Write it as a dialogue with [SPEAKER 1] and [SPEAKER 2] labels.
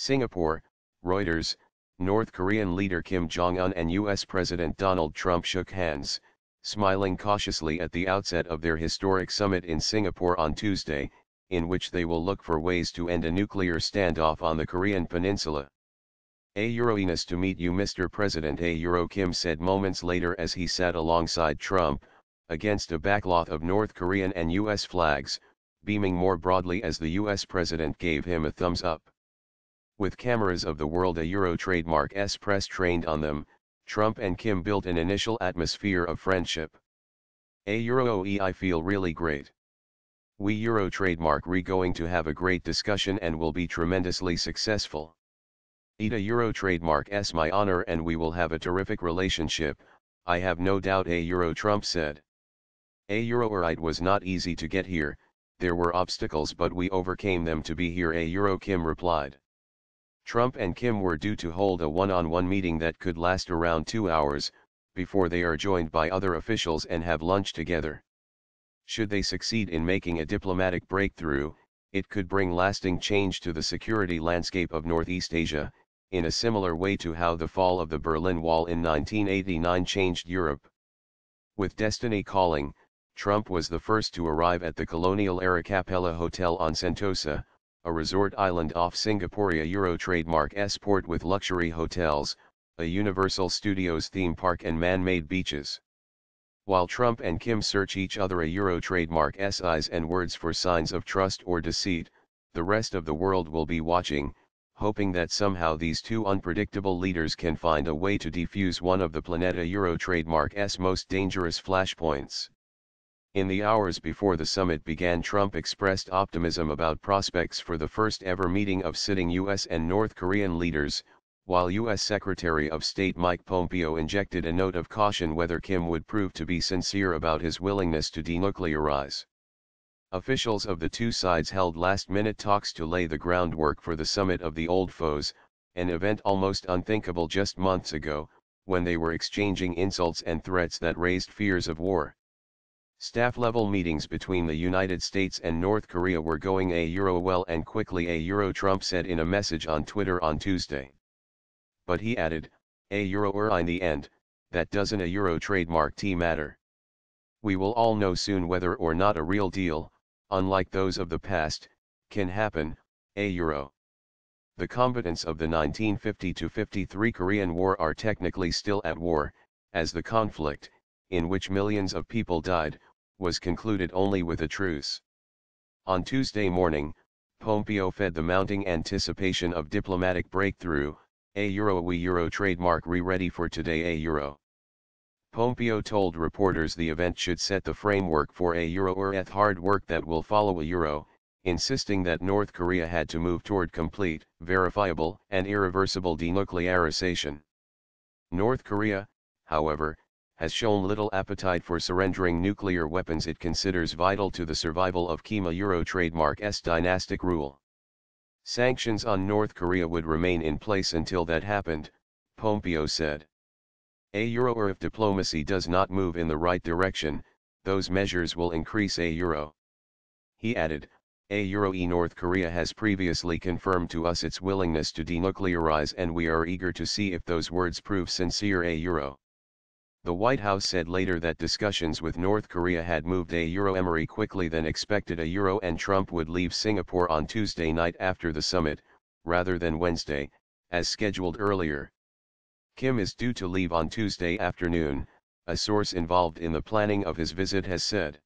[SPEAKER 1] Singapore, Reuters, North Korean leader Kim Jong-un and U.S. President Donald Trump shook hands, smiling cautiously at the outset of their historic summit in Singapore on Tuesday, in which they will look for ways to end a nuclear standoff on the Korean peninsula. A Euroiness to meet you Mr. President A Euro Kim said moments later as he sat alongside Trump, against a backcloth of North Korean and U.S. flags, beaming more broadly as the U.S. President gave him a thumbs up. With cameras of the world a Euro trademark S press trained on them, Trump and Kim built an initial atmosphere of friendship. A Euro OE I feel really great. We Euro trademark re going to have a great discussion and will be tremendously successful. Eat a Euro trademark S my honor and we will have a terrific relationship, I have no doubt a Euro Trump said. A Euro right was not easy to get here, there were obstacles but we overcame them to be here a Euro Kim replied. Trump and Kim were due to hold a one-on-one -on -one meeting that could last around two hours, before they are joined by other officials and have lunch together. Should they succeed in making a diplomatic breakthrough, it could bring lasting change to the security landscape of Northeast Asia, in a similar way to how the fall of the Berlin Wall in 1989 changed Europe. With destiny calling, Trump was the first to arrive at the colonial era Capella Hotel on Sentosa, a resort island off a Euro trademark S port with luxury hotels, a Universal Studios theme park and man-made beaches. While Trump and Kim search each other a Euro trademark eyes and words for signs of trust or deceit, the rest of the world will be watching, hoping that somehow these two unpredictable leaders can find a way to defuse one of the Planeta Euro trademark S most dangerous flashpoints. In the hours before the summit began Trump expressed optimism about prospects for the first ever meeting of sitting U.S. and North Korean leaders, while U.S. Secretary of State Mike Pompeo injected a note of caution whether Kim would prove to be sincere about his willingness to denuclearize. Officials of the two sides held last-minute talks to lay the groundwork for the summit of the old foes, an event almost unthinkable just months ago, when they were exchanging insults and threats that raised fears of war. Staff-level meetings between the United States and North Korea were going a euro well and quickly a euro Trump said in a message on Twitter on Tuesday. But he added, a euro or er in the end, that doesn't a euro trademark T matter. We will all know soon whether or not a real deal, unlike those of the past, can happen, a euro. The combatants of the 1950-53 Korean War are technically still at war, as the conflict, in which millions of people died, was concluded only with a truce. On Tuesday morning, Pompeo fed the mounting anticipation of diplomatic breakthrough, a euro we euro trademark re-ready for today a euro. Pompeo told reporters the event should set the framework for a euro or eth hard work that will follow a euro, insisting that North Korea had to move toward complete, verifiable and irreversible denuclearization. North Korea, however, has shown little appetite for surrendering nuclear weapons it considers vital to the survival of Kima Euro S dynastic rule. Sanctions on North Korea would remain in place until that happened, Pompeo said. A euro if diplomacy does not move in the right direction, those measures will increase a euro. He added, a euro e North Korea has previously confirmed to us its willingness to denuclearize and we are eager to see if those words prove sincere a euro. The White House said later that discussions with North Korea had moved a Euro-Emery quickly than expected a Euro and Trump would leave Singapore on Tuesday night after the summit, rather than Wednesday, as scheduled earlier. Kim is due to leave on Tuesday afternoon, a source involved in the planning of his visit has said.